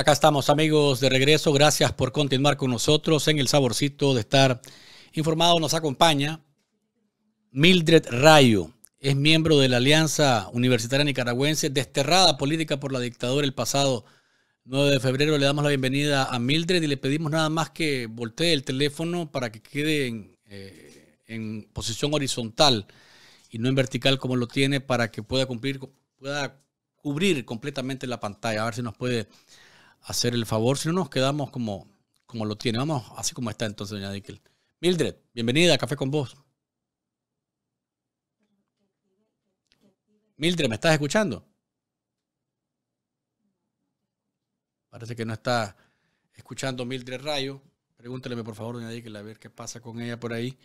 Acá estamos amigos de regreso, gracias por continuar con nosotros en el saborcito de estar informado. Nos acompaña Mildred Rayo, es miembro de la Alianza Universitaria Nicaragüense, desterrada política por la dictadura el pasado 9 de febrero. Le damos la bienvenida a Mildred y le pedimos nada más que voltee el teléfono para que quede eh, en, posición horizontal y no en vertical como lo tiene para que pueda cumplir, pueda cubrir completamente la pantalla. A ver si nos puede hacer el favor, si no nos quedamos como, como lo tiene. Vamos, así como está entonces, doña Dickel. Mildred, bienvenida a Café con Vos. Mildred, ¿me estás escuchando? Parece que no está escuchando Mildred Rayo. Pregúntele por favor, doña Dickel, a ver qué pasa con ella por ahí.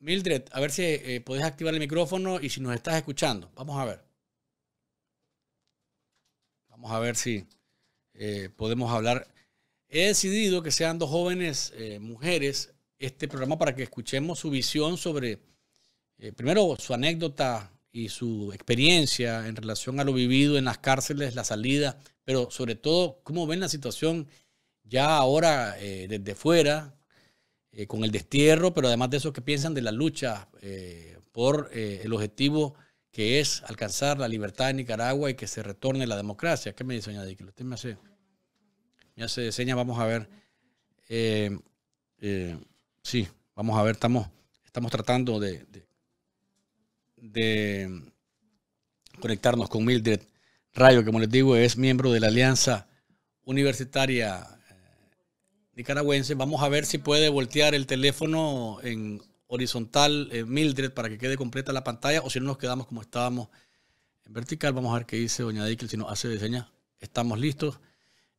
Mildred, a ver si eh, podés activar el micrófono y si nos estás escuchando. Vamos a ver. Vamos a ver si eh, podemos hablar. He decidido que sean dos jóvenes eh, mujeres este programa para que escuchemos su visión sobre, eh, primero, su anécdota y su experiencia en relación a lo vivido en las cárceles, la salida, pero sobre todo cómo ven la situación ya ahora desde fuera, con el destierro, pero además de eso, qué piensan de la lucha por el objetivo que es alcanzar la libertad en Nicaragua y que se retorne la democracia. ¿Qué me dice, señora Usted me hace, me hace señas, vamos a ver. Eh, eh, sí, vamos a ver, estamos, estamos tratando de, de, de conectarnos con Mildred Rayo, que como les digo, es miembro de la Alianza Universitaria eh, Nicaragüense. Vamos a ver si puede voltear el teléfono en horizontal eh, Mildred para que quede completa la pantalla o si no nos quedamos como estábamos en vertical. Vamos a ver qué dice Doña Dickel si nos hace diseña. Estamos listos.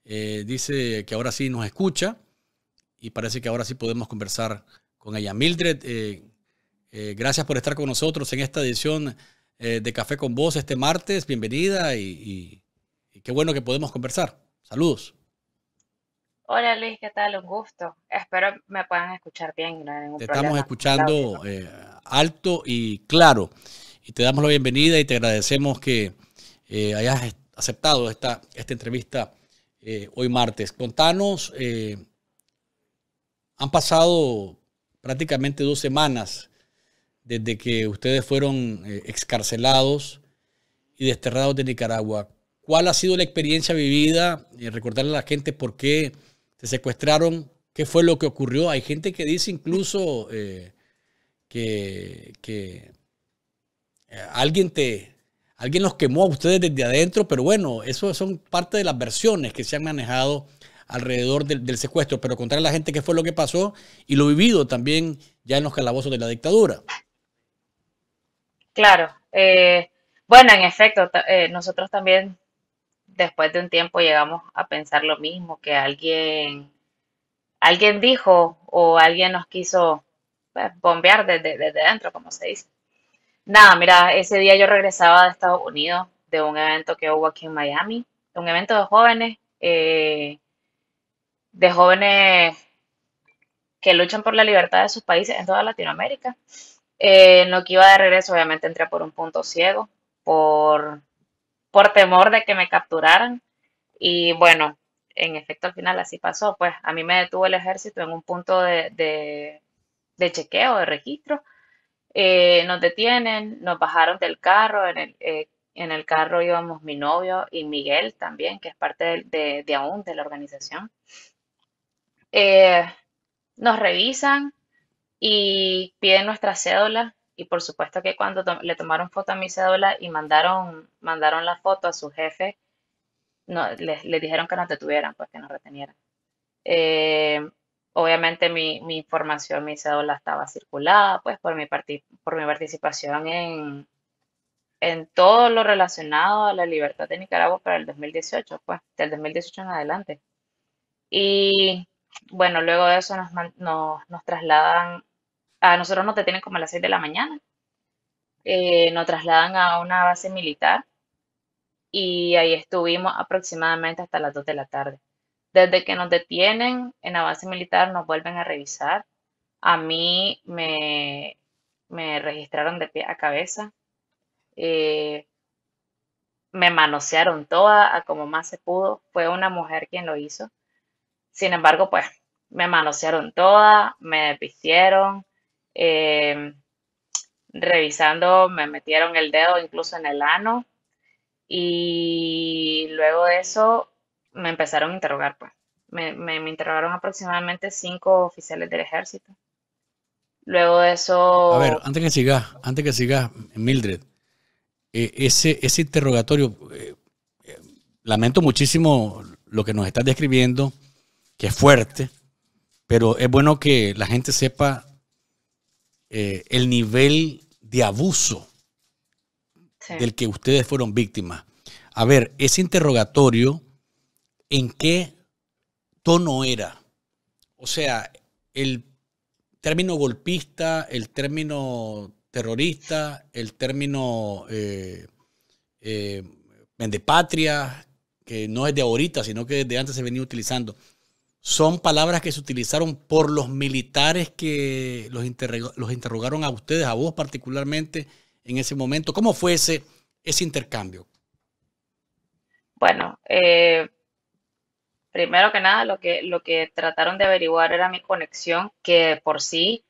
Eh, dice que ahora sí nos escucha y parece que ahora sí podemos conversar con ella. Mildred, eh, gracias por estar con nosotros en esta edición de Café con Vos este martes. Bienvenida y qué bueno que podemos conversar. Saludos. Hola Luis, ¿qué tal? Un gusto. Espero me puedan escuchar bien. te estamos escuchando eh, alto y claro. Y te damos la bienvenida y te agradecemos que eh, hayas aceptado esta, esta entrevista eh, hoy martes. Contanos, han pasado prácticamente dos semanas desde que ustedes fueron excarcelados y desterrados de Nicaragua. ¿Cuál ha sido la experiencia vivida? recordarle a la gente por qué se secuestraron, ¿qué fue lo que ocurrió? Hay gente que dice incluso eh, que, eh, alguien te... Alguien los quemó a ustedes desde adentro, pero bueno, eso son parte de las versiones que se han manejado alrededor del, secuestro, pero contar a la gente qué fue lo que pasó y lo vivido también ya en los calabozos de la dictadura. Claro. Eh, bueno, en efecto, nosotros también después de un tiempo llegamos a pensar lo mismo, que alguien, alguien dijo o alguien nos quiso pues, bombear desde, dentro, como se dice. Nada, mira, ese día yo regresaba de Estados Unidos de un evento que hubo aquí en Miami, un evento de jóvenes, eh, de jóvenes que luchan por la libertad de sus países en toda Latinoamérica. en eh, lo que iba de regreso, obviamente entré por un punto ciego, por por temor de que me capturaran. Y bueno, en efecto al final así pasó. Pues a mí me detuvo el ejército en un punto de, de, chequeo, de registro. Eh, nos detienen, nos bajaron del carro, eh, en el, carro íbamos mi novio y Miguel también, que es parte de, de, de de la organización. Eh, nos revisan y piden nuestra cédula y por supuesto que cuando le tomaron foto a mi cédula y mandaron, mandaron la foto a su jefe, no, le, dijeron que no detuvieran, pues que no retenieran. Eh, obviamente mi, mi, información, mi cédula estaba circulada, pues por mi, por mi participación en, en todo lo relacionado a la libertad de Nicaragua para el 2018, pues del 2018 en adelante. Y bueno, luego de eso nos, nos, nos trasladan a nosotros nos detienen como a las 6 de la mañana. Eh, nos trasladan a una base militar y ahí estuvimos aproximadamente hasta las 2 de la tarde. Desde que nos detienen en la base militar nos vuelven a revisar. A mí me, registraron de pie a cabeza. Eh, me manosearon toda como más se pudo. Fue una mujer quien lo hizo. Sin embargo, pues me manosearon toda, me despistieron. Em, revisando, me metieron el dedo incluso en el ano y luego de eso me empezaron a interrogar, pues. Me, me, interrogaron aproximadamente cinco oficiales del ejército. Luego de eso... A ver, antes que sigas, antes que sigas, Mildred, eh, ese, ese interrogatorio, eh, eh, lamento muchísimo lo que nos estás describiendo, que es fuerte, pero es bueno que la gente sepa eh, el nivel de abuso del que ustedes fueron víctimas. A ver, ese interrogatorio, ¿en qué tono era? O sea, el término golpista, el término terrorista, el término eh, eh, que no es de ahorita, sino que desde antes se venía utilizando son palabras que se utilizaron por los militares que los, los interrogaron a ustedes, a vos particularmente, en ese momento. ¿Cómo fue ese, ese intercambio? Bueno, eh, primero que nada, lo que, lo que trataron de averiguar era mi conexión, que por sí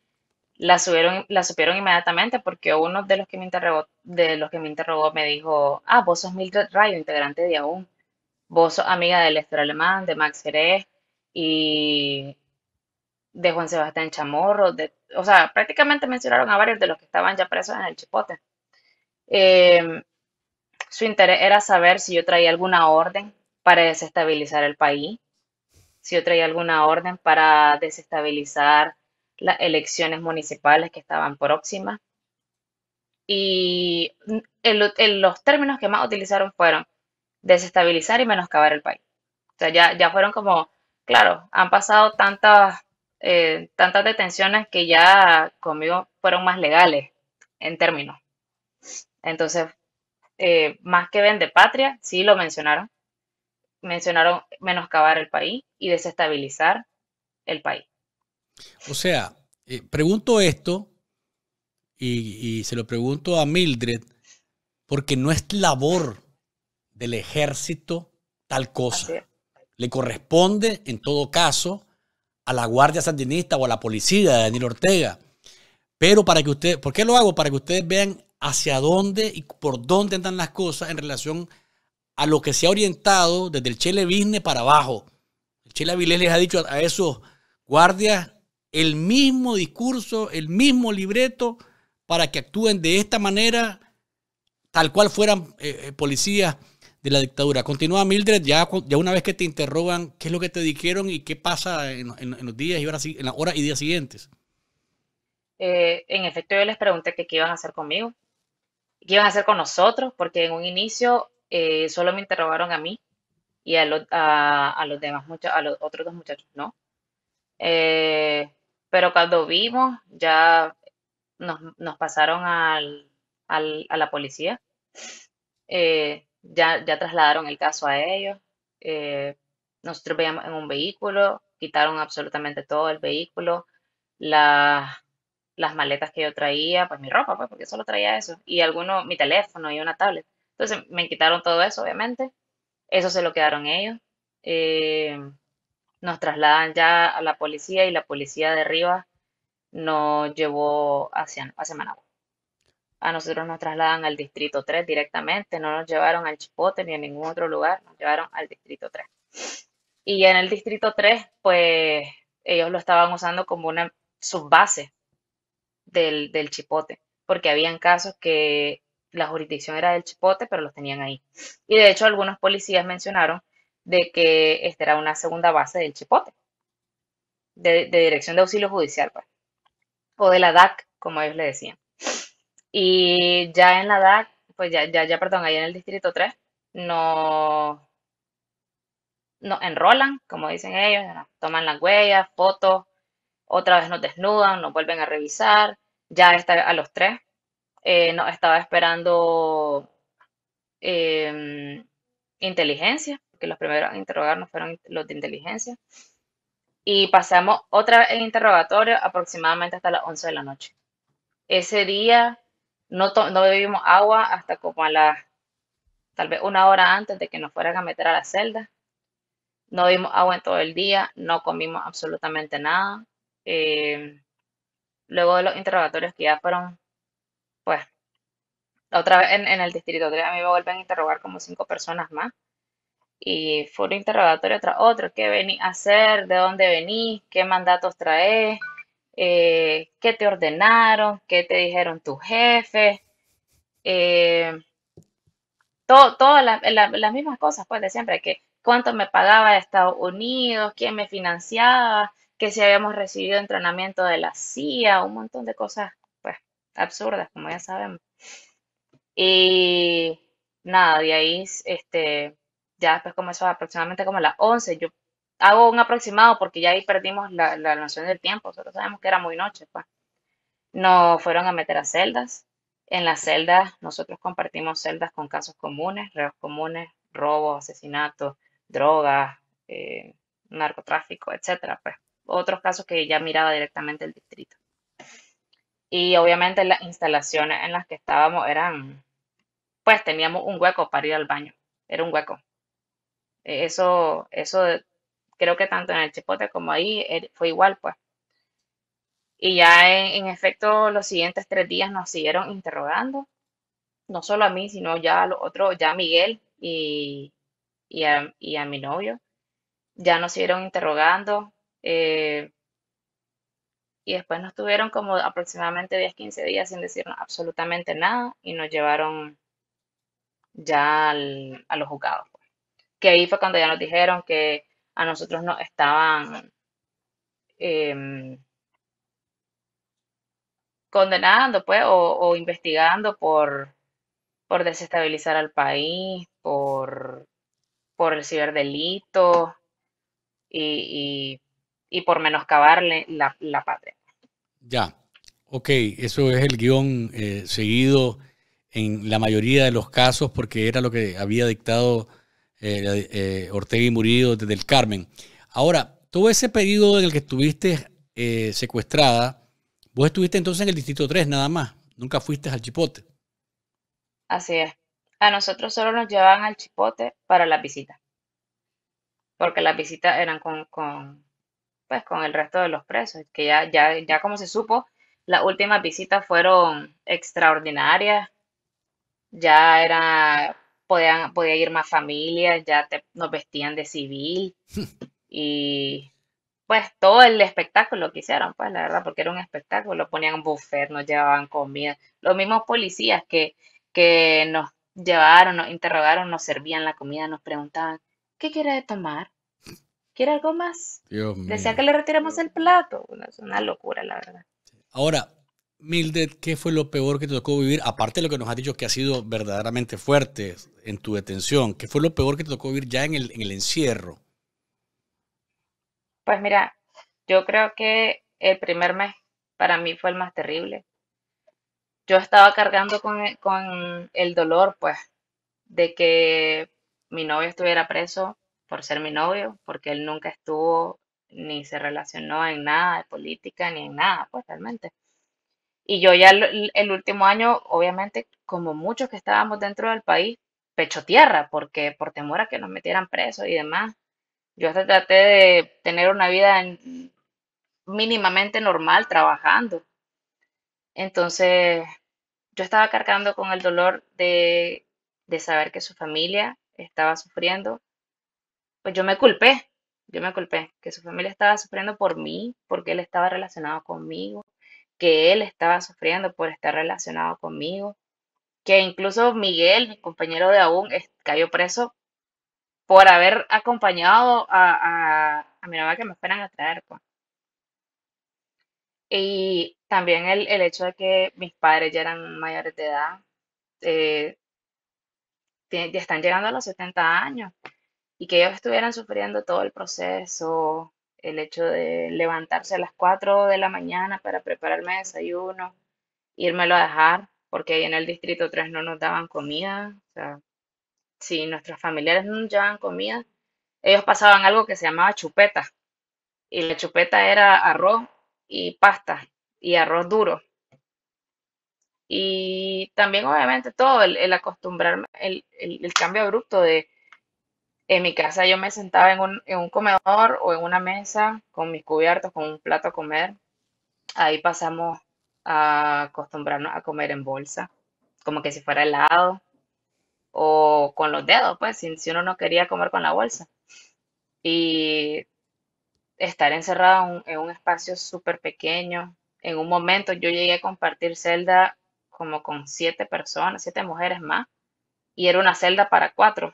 la, subieron, la supieron inmediatamente porque uno de los que me interrogó, de los que me interrogó me dijo, ah, vos sos Mildred Rayo, integrante de AUN, vos sos amiga del Extra Alemán, de Max Jerez, y de Juan Sebastián Chamorro, de, o sea, prácticamente mencionaron a varios de los que estaban ya presos en el Chipote. Eh, su interés era saber si yo traía alguna orden para desestabilizar el país, si yo traía alguna orden para desestabilizar las elecciones municipales que estaban próximas. Y los términos que más utilizaron fueron desestabilizar y menoscabar el país. O sea, ya, ya fueron como claro, han pasado tantas, eh, tantas detenciones que ya conmigo fueron más legales en términos. Entonces, eh, más que vende patria, sí lo mencionaron. Mencionaron menoscabar el país y desestabilizar el país. O sea, eh, pregunto esto y, y se lo pregunto a Mildred, porque no es labor del ejército tal cosa le corresponde, en todo caso, a la Guardia Sandinista o a la policía de Daniel Ortega. Pero para que ustedes, ¿por qué lo hago? Para que ustedes vean hacia dónde y por dónde andan las cosas en relación a lo que se ha orientado desde el Chele para abajo. El Chele Avilés les ha dicho a esos guardias el mismo discurso, el mismo libreto para que actúen de esta manera, tal cual fueran eh, eh, policías de la dictadura. Continúa Mildred, ya, ya una vez que te interrogan, ¿qué es lo que te dijeron y qué pasa en, los días y horas, en las horas y días siguientes? Eh, en efecto, yo les pregunté qué iban a hacer conmigo, qué iban a hacer con nosotros, porque en un inicio eh, solo me interrogaron a mí y a, los demás muchachos, a los otros dos muchachos, ¿no? Eh, pero cuando vimos, ya nos, pasaron a la policía ya, ya trasladaron el caso a ellos. Eh, nosotros veíamos en un vehículo, quitaron absolutamente todo el vehículo, las maletas que yo traía, pues mi ropa, pues porque solo traía eso, y alguno, mi teléfono y una tablet. Entonces me quitaron todo eso, obviamente. Eso se lo quedaron ellos. Eh, nos trasladan ya a la policía y la policía de arriba nos llevó hacia, hacia Managua. A nosotros nos trasladan al Distrito 3 directamente, no nos llevaron al Chipote ni a ningún otro lugar, nos llevaron al Distrito 3. Y en el Distrito 3, pues ellos lo estaban usando como una subbase del, del Chipote, porque habían casos que la jurisdicción era del Chipote, pero los tenían ahí. Y de hecho algunos policías mencionaron de que esta era una segunda base del Chipote, de, Dirección de Auxilio Judicial, pues, o de la DAC, como ellos le decían. Y ya en la DAC, pues ya, ya, perdón, ahí en el distrito 3, no nos enrolan, como dicen ellos, toman las huellas, fotos, otra vez nos desnudan, nos vuelven a revisar, ya está a los tres, eh, nos estaba esperando em, inteligencia, porque los primeros a interrogarnos fueron los de inteligencia, y pasamos otra vez en interrogatorio aproximadamente hasta las 11 de la noche. Ese día no, bebimos agua hasta como a la tal vez una hora antes de que nos fueran a meter a la celda. No dimos agua en todo el día, no comimos absolutamente nada. Eh, luego de los interrogatorios que ya fueron, pues, otra vez en, el distrito 3 a mí me vuelven a interrogar como cinco personas más. Y fue un interrogatorio tras otro, ¿qué venís a hacer? ¿De dónde venís? ¿Qué mandatos traes? Eh, qué te ordenaron, qué te dijeron tus jefes, eh, todas las mismas cosas, pues de siempre, que cuánto me pagaba Estados Unidos, quién me financiaba, que si habíamos recibido entrenamiento de la CIA, un montón de cosas, pues, absurdas, como ya sabemos. Y nada, de ahí, este, ya después comenzó aproximadamente como a las 11, yo hago un aproximado porque ya ahí perdimos la, la noción del tiempo, Nosotros sabemos que era muy noche. Pues. Nos fueron a meter a celdas. En las celdas nosotros compartimos celdas con casos comunes, reos comunes, robos, asesinatos, drogas, eh, narcotráfico, etcétera, pues otros casos que ya miraba directamente el distrito. Y obviamente las instalaciones en las que estábamos eran, pues teníamos un hueco para ir al baño, era un hueco. Eh, eso, eso creo que tanto en el chipote como ahí fue igual, pues. Y ya en, efecto los siguientes tres días nos siguieron interrogando, no solo a mí, sino ya a los otros, ya a Miguel y, y, a, mi novio, ya nos siguieron interrogando. Eh, y después nos tuvieron como aproximadamente 10, 15 días sin decirnos absolutamente nada y nos llevaron ya a los juzgados. Pues. Que ahí fue cuando ya nos dijeron que a nosotros nos estaban em, condenando pues, o, investigando por, por desestabilizar al país, por, por el ciberdelito y, y, por menoscabarle la, patria. Ya, ok, eso es el guión eh, seguido en la mayoría de los casos porque era lo que había dictado eh, eh, Ortega y Murillo desde el Carmen. Ahora, todo ese periodo en el que estuviste eh, secuestrada, vos estuviste entonces en el Distrito 3 nada más, nunca fuiste al Chipote. Así es. A nosotros solo nos llevaban al Chipote para la visita. porque las visitas eran con, pues con el resto de los presos, que ya, ya, ya como se supo, las últimas visitas fueron extraordinarias, ya era podían, podía ir más familias, ya nos vestían de civil y pues todo el espectáculo que hicieron, pues la verdad, porque era un espectáculo, lo ponían buffet, nos llevaban comida, los mismos policías que, que nos llevaron, nos interrogaron, nos servían la comida, nos preguntaban, ¿qué quiere tomar? ¿Quiere algo más? Decían que le retiramos el plato. es una locura, la verdad. Ahora, Mildred, ¿qué fue lo peor que te tocó vivir? Aparte de lo que nos has dicho que ha sido verdaderamente fuerte en tu detención, ¿qué fue lo peor que te tocó vivir ya en el, encierro? Pues mira, yo creo que el primer mes para mí fue el más terrible. Yo estaba cargando con, con el dolor, pues, de que mi novio estuviera preso por ser mi novio, porque él nunca estuvo ni se relacionó en nada de política ni en nada, pues realmente. Y yo ya el, último año, obviamente, como muchos que estábamos dentro del país, pecho tierra, porque por temor a que nos metieran presos y demás. Yo hasta traté de tener una vida mínimamente normal trabajando. Entonces, yo estaba cargando con el dolor de, de, saber que su familia estaba sufriendo. Pues yo me culpé, yo me culpé, que su familia estaba sufriendo por mí, porque él estaba relacionado conmigo, que él estaba sufriendo por estar relacionado conmigo, que incluso Miguel, mi compañero de aún, cayó preso por haber acompañado a, mi mamá que me esperan a traer. Pues. Y también el, hecho de que mis padres ya eran mayores de edad, eh, ya están llegando a los 70 años, y que ellos estuvieran sufriendo todo el proceso, el hecho de levantarse a las 4 de la mañana para prepararme desayuno, írmelo a dejar, porque ahí en el Distrito 3 no nos daban comida, o sea, si nuestros familiares no nos llevaban comida, ellos pasaban algo que se llamaba chupeta, y la chupeta era arroz y pasta, y arroz duro. Y también obviamente todo el, acostumbrarme, el cambio abrupto de en mi casa yo me sentaba en un, comedor o en una mesa con mis cubiertos, con un plato a comer. Ahí pasamos a acostumbrarnos a comer en bolsa, como que si fuera helado o con los dedos, pues, si, uno no quería comer con la bolsa. Y estar encerrado en, en un espacio súper pequeño. En un momento yo llegué a compartir celda como con siete personas, siete mujeres más, y era una celda para cuatro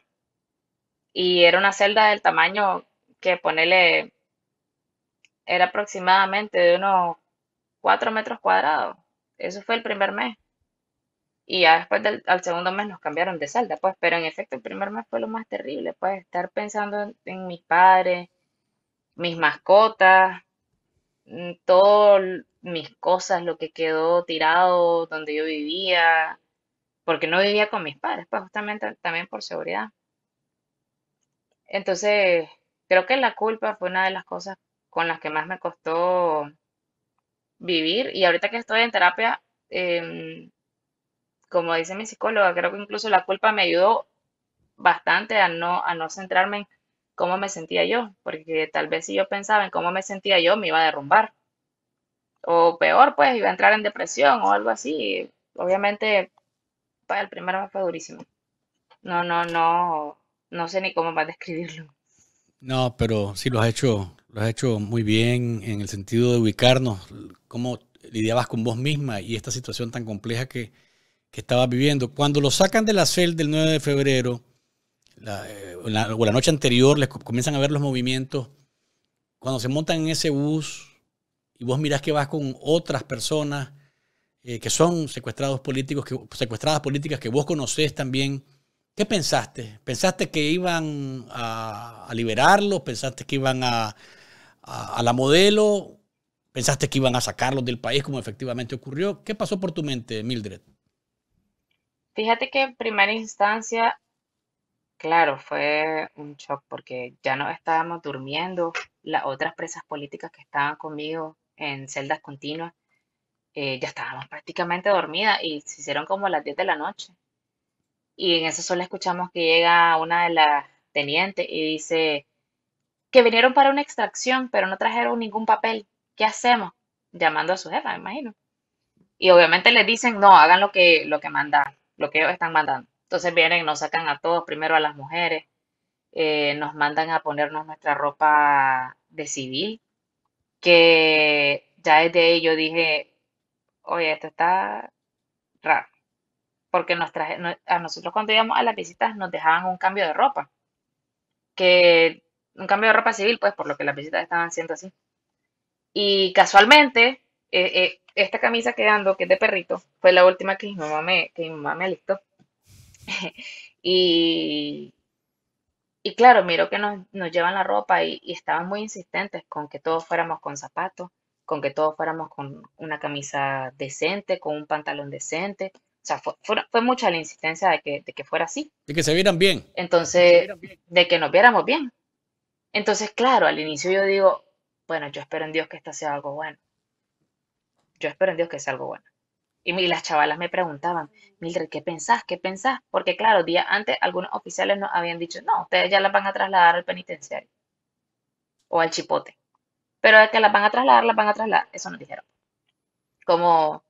y era una celda del tamaño que ponerle era aproximadamente de unos 4 metros cuadrados. Eso fue el primer mes. Y ya después del al segundo mes nos cambiaron de celda, pues, pero en efecto el primer mes fue lo más terrible, pues, estar pensando en, en mis padres, mis mascotas, mm, todas mis cosas, lo que quedó tirado donde yo vivía, porque no vivía con mis padres, pues justamente también por seguridad. Entonces, creo que la culpa fue una de las cosas con las que más me costó vivir. Y ahorita que estoy en terapia, em, como dice mi psicóloga, creo que incluso la culpa me ayudó bastante a no, a no centrarme en cómo me sentía yo, porque tal vez si yo pensaba en cómo me sentía yo, me iba a derrumbar. O peor, pues, iba a entrar en depresión o algo así. Obviamente, para el primero fue durísimo. No, no, no, no sé ni cómo a describirlo. No, pero sí lo has hecho, lo has hecho muy bien en el sentido de ubicarnos, cómo lidiabas con vos misma y esta situación tan compleja que, que estabas viviendo. Cuando lo sacan de la cel del 9 de febrero, eh, la, o la noche anterior, les comienzan a ver los movimientos. Cuando se montan en ese bus y vos mirás que vas con otras personas eh, que son secuestrados políticos, secuestradas políticas que vos conocés también, ¿Qué pensaste? ¿Pensaste que iban a, liberarlos? ¿Pensaste que iban a, a, la modelo? ¿Pensaste que iban a sacarlos del país como efectivamente ocurrió? ¿Qué pasó por tu mente, Mildred? Fíjate que en primera instancia, claro, fue un shock porque ya no estábamos durmiendo. Las otras presas políticas que estaban conmigo en celdas continuas, eh, ya estábamos prácticamente dormidas y se hicieron como las 10 de la noche y en eso solo escuchamos que llega una de las tenientes y dice que vinieron para una extracción, pero no trajeron ningún papel. ¿Qué hacemos? Llamando a su jefa, me imagino. Y obviamente le dicen, no, hagan lo que, lo que mandan, lo que ellos están mandando. Entonces vienen, nos sacan a todos, primero a las mujeres, eh, nos mandan a ponernos nuestra ropa de civil, que ya desde ahí yo dije, oye, esto está raro porque a nosotros cuando íbamos a las visitas nos dejaban un cambio de ropa, que un cambio de ropa civil, pues por lo que las visitas estaban siendo así. Y casualmente, eh, eh, esta camisa que ando, que es de perrito, fue la última que mi mamá me, que mi alistó. y, y claro, miro que nos, nos llevan la ropa y, estaban muy insistentes con que todos fuéramos con zapatos, con que todos fuéramos con una camisa decente, con un pantalón decente, o sea, fue, mucha la insistencia de que, de que, fuera así. De que se vieran bien. Entonces, de que nos viéramos bien. Entonces, claro, al inicio yo digo, bueno, yo espero en Dios que esto sea algo bueno. Yo espero en Dios que sea algo bueno. Y, las chavalas me preguntaban, Mildred, ¿qué pensás? ¿Qué pensás? Porque claro, días antes algunos oficiales nos habían dicho, no, ustedes ya las van a trasladar al penitenciario o al chipote. Pero es que las van a trasladar, las van a trasladar. Eso nos dijeron. Como,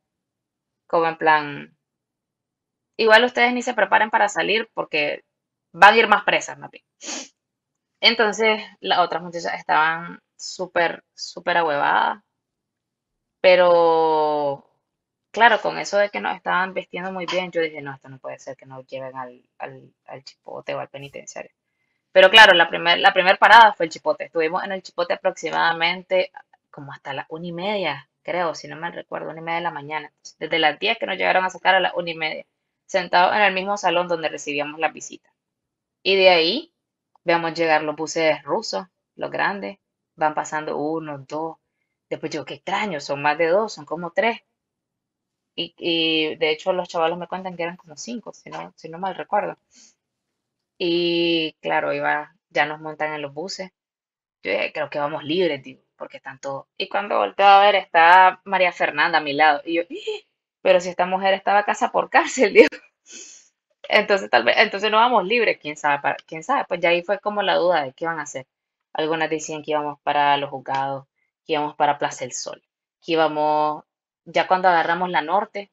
como en plan, igual ustedes ni se preparen para salir porque van a ir más presas, más Entonces, las otras muchachas estaban súper, súper ahuevadas. Pero, claro, con eso de que nos estaban vestiendo muy bien, yo dije, no, esto no puede ser que nos lleven al, chipote o al penitenciario. Pero claro, la primera la primer parada fue el chipote. Estuvimos en el chipote aproximadamente como hasta las una y media, creo, si no me recuerdo, una y media de la mañana. desde las 10 que nos llegaron a sacar a las una y media sentados en el mismo salón donde recibíamos la visita. Y de ahí veamos llegar los buses rusos, los grandes, van pasando uno, dos, después yo, qué extraño, son más de dos, son como tres. Y, de hecho los chavalos me cuentan que eran como cinco, si no, si no mal recuerdo. Y claro, iba, ya nos montan en los buses. Yo creo que vamos libres, digo, porque están todos. Y cuando volteo a ver, está María Fernanda a mi lado. Y yo, ¡Ah! Pero si esta mujer estaba a casa por cárcel, entonces tal vez, entonces no vamos libres. quién sabe, quién sabe. Pues ya ahí fue como la duda de qué van a hacer. Algunas decían que íbamos para los juzgados, que íbamos para Plaza del Sol, que íbamos, ya cuando agarramos la norte,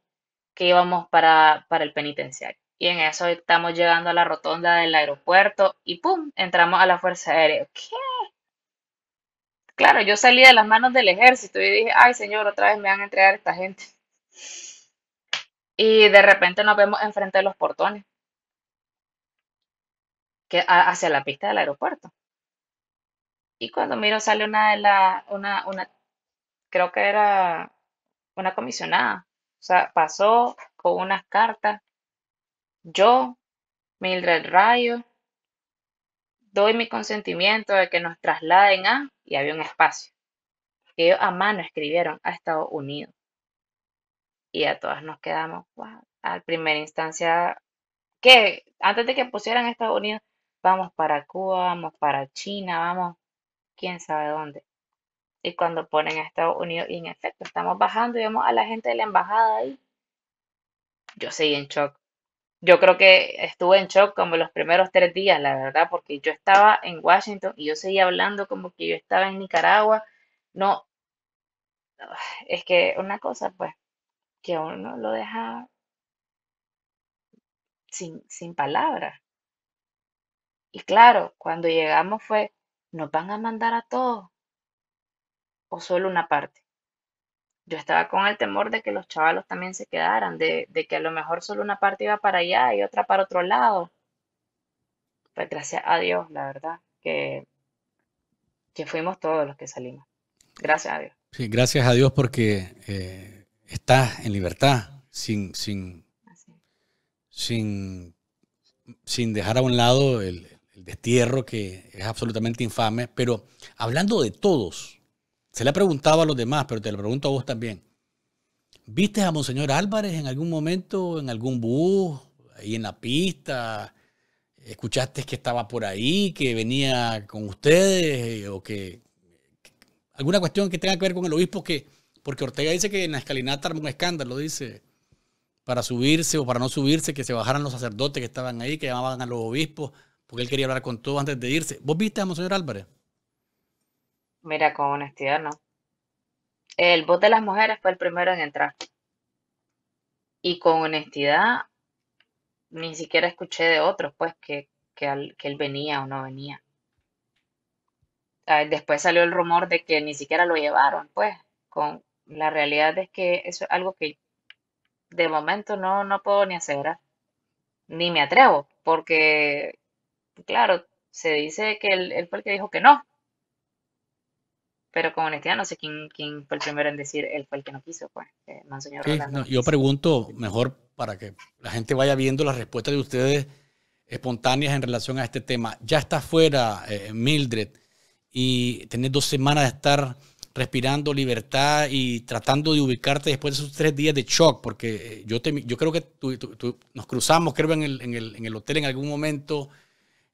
que íbamos para, para el penitenciario. Y en eso estamos llegando a la rotonda del aeropuerto y ¡pum! Entramos a la Fuerza Aérea. ¿Qué? Claro, yo salí de las manos del ejército y dije, ay señor, otra vez me van a entregar esta gente y de repente nos vemos enfrente de los portones, que, hacia la pista del aeropuerto. Y cuando miro sale una de la, una, una, creo que era una comisionada. O sea, pasó con unas cartas. Yo, Mildred Rayo, doy mi consentimiento de que nos trasladen a, y había un espacio. Que ellos a mano escribieron a Estados Unidos y a todas nos quedamos, al primera instancia, que antes de que pusieran Estados Unidos, vamos para Cuba, vamos para China, vamos, quién sabe dónde. Y cuando ponen a Estados Unidos, y en efecto, estamos bajando y vemos a la gente de la embajada ahí, yo seguí en shock. Yo creo que estuve en shock como los primeros tres días, la verdad, porque yo estaba en Washington y yo seguía hablando como que yo estaba en Nicaragua. No, es que una cosa, pues, que uno lo deja sin, sin palabras. Y claro, cuando llegamos fue, nos van a mandar a todos o solo una parte. Yo estaba con el temor de que los chavalos también se quedaran, de, que a lo mejor solo una parte iba para allá y otra para otro lado. Pues gracias a Dios, la verdad, que, que fuimos todos los que salimos. Gracias a Dios. Sí, gracias a Dios porque eh, estás en libertad, sin, sin, sin, sin dejar a un lado el, destierro que es absolutamente infame. Pero hablando de todos, se le ha preguntado a los demás, pero te lo pregunto a vos también. ¿Viste a Monseñor Álvarez en algún momento, en algún bus, ahí en la pista? ¿Escuchaste que estaba por ahí, que venía con ustedes eh, o que... Alguna cuestión que tenga que ver con el obispo que porque Ortega dice que en la escalinata armó un escándalo, dice, para subirse o para no subirse, que se bajaran los sacerdotes que estaban ahí, que llamaban a los obispos, porque él quería hablar con todos antes de irse. ¿Vos viste a Monseñor Álvarez? Mira, con honestidad, no. El voz de las mujeres fue el primero en entrar. Y con honestidad, ni siquiera escuché de otros, pues, que, que él venía o no venía. Ah, después salió el rumor de que ni siquiera lo llevaron, pues, con, la realidad es que eso es algo que de momento no, no puedo ni hacer, ni me atrevo, porque, claro, se dice que él, fue el que dijo que no, pero con honestidad no sé quién, fue el primero en decir él fue el que no quiso, pues, eh, Yo pregunto mejor para que la gente vaya viendo las respuestas de ustedes espontáneas en relación a este tema. Ya está fuera, eh, Mildred, y tenés dos semanas de estar respirando libertad y tratando de ubicarte después de esos tres días de shock, porque eh, yo, te, yo creo que nos cruzamos, creo, en el, en, el, hotel en algún momento,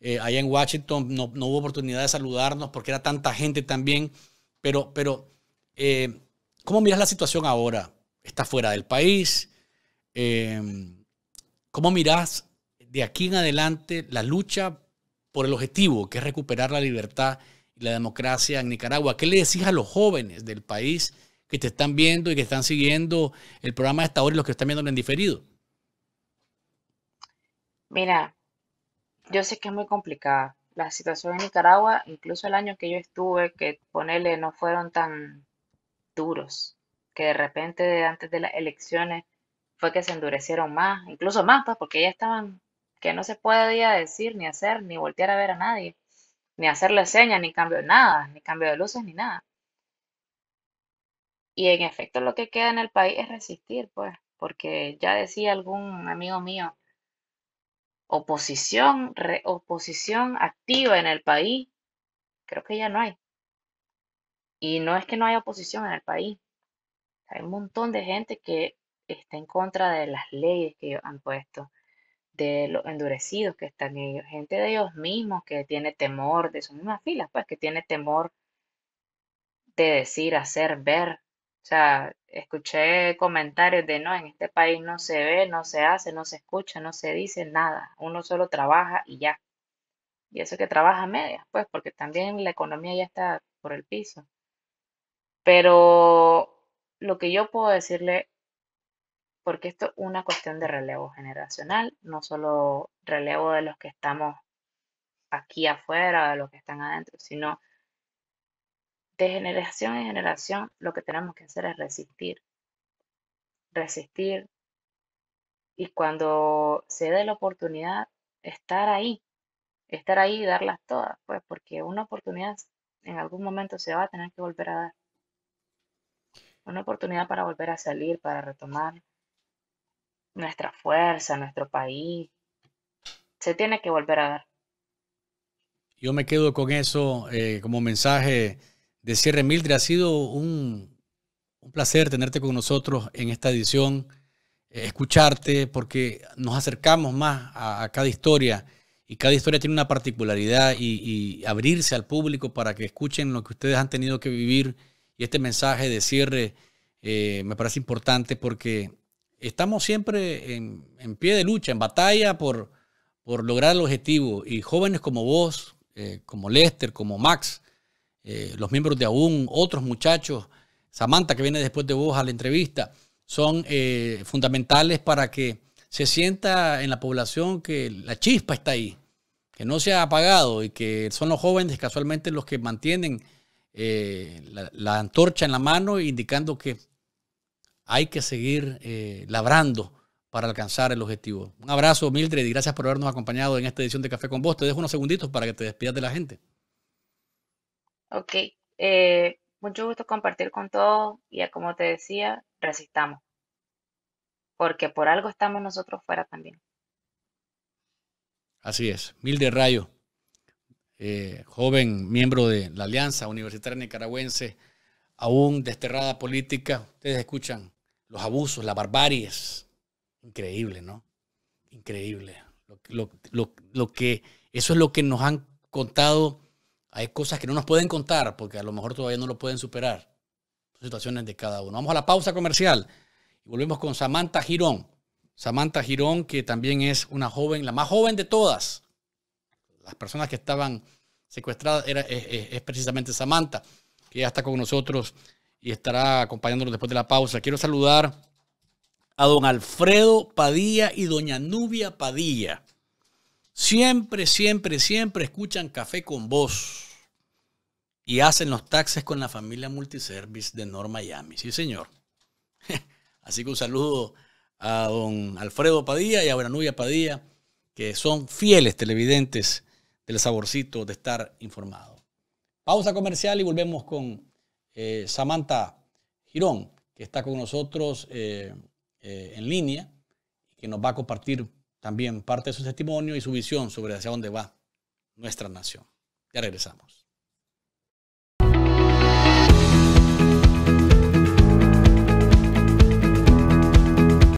eh, allá en Washington, no, hubo oportunidad de saludarnos porque era tanta gente también, pero, pero eh, ¿cómo miras la situación ahora? ¿Estás fuera del país? Em, ¿Cómo miras de aquí en adelante la lucha por el objetivo, que es recuperar la libertad? la democracia en Nicaragua. ¿Qué le decís a los jóvenes del país que te están viendo y que están siguiendo el programa hasta ahora y los que están viendo en diferido? Mira, yo sé que es muy complicada la situación en Nicaragua, incluso el año que yo estuve, que ponele, no fueron tan duros, que de repente antes de las elecciones fue que se endurecieron más, incluso más, pues, porque ya estaban, que no se podía decir ni hacer, ni voltear a ver a nadie ni hacerle señas, ni cambio nada, ni cambio de luces, ni nada. Y en efecto lo que queda en el país es resistir, pues, porque ya decía algún amigo mío, oposición, re, oposición activa en el país, creo que ya no hay. Y no es que no haya oposición en el país. Hay un montón de gente que está en contra de las leyes que ellos han puesto, de los endurecidos que están ellos, gente de ellos mismos que tiene temor de sus mismas filas, pues que tiene temor de decir, hacer, ver. O sea, escuché comentarios de no, en este país no se ve, no se hace, no se escucha, no se dice nada, uno solo trabaja y ya. Y eso que trabaja medias, pues, porque también la economía ya está por el piso. Pero lo que yo puedo decirle porque esto es una cuestión de relevo generacional, no solo relevo de los que estamos aquí afuera, de los que están adentro, sino de generación en generación lo que tenemos que hacer es resistir, resistir y cuando se dé la oportunidad, estar ahí, estar ahí y darlas todas, pues porque una oportunidad en algún momento se va a tener que volver a dar. Una oportunidad para volver a salir, para retomar, nuestra fuerza, nuestro país. Se tiene que volver a dar. Yo me quedo con eso eh, como mensaje de cierre. Mildred, ha sido un, placer tenerte con nosotros en esta edición, eh, escucharte, porque nos acercamos más a, cada historia y cada historia tiene una particularidad y, abrirse al público para que escuchen lo que ustedes han tenido que vivir. Y este mensaje de cierre eh, me parece importante porque estamos siempre en, pie de lucha, en batalla por, lograr el objetivo. Y jóvenes como vos, eh, como Lester, como Max, eh, los miembros de AUN, otros muchachos, Samantha que viene después de vos a la entrevista, son eh, fundamentales para que se sienta en la población que la chispa está ahí, que no se ha apagado y que son los jóvenes casualmente los que mantienen la antorcha en la mano indicando que hay que seguir eh, labrando para alcanzar el objetivo. Un abrazo, Mildred, y gracias por habernos acompañado en esta edición de Café con Vos. Te dejo unos segunditos para que te despidas de la gente. Ok, eh, mucho gusto compartir con todos y como te decía, resistamos, porque por algo estamos nosotros fuera también. Así es, Mildred Rayo, eh, joven miembro de la Alianza Universitaria Nicaragüense, aún desterrada política, ustedes escuchan los abusos, las barbaries. Increíble, ¿no? Increíble. Lo, que, eso es lo que nos han contado. Hay cosas que no nos pueden contar porque a lo mejor todavía no lo pueden superar. Son situaciones de cada uno. Vamos a la pausa comercial y volvemos con Samantha Girón. Samantha Girón, que también es una joven, la más joven de todas. Las personas que estaban secuestradas era, es, es precisamente Samantha, que ya está con nosotros y estará acompañándonos después de la pausa. Quiero saludar a don Alfredo Padilla y doña Nubia Padilla. Siempre, siempre, siempre escuchan café con vos y hacen los taxes con la familia Multiservice de North Miami. Sí, señor. Así que un saludo a don Alfredo Padilla y a doña Nubia Padilla, que son fieles televidentes del saborcito de estar informado. Pausa comercial y volvemos con eh, Samantha Girón, que está con nosotros eh, eh, en línea y que nos va a compartir también parte de su testimonio y su visión sobre hacia dónde va nuestra nación. Ya regresamos.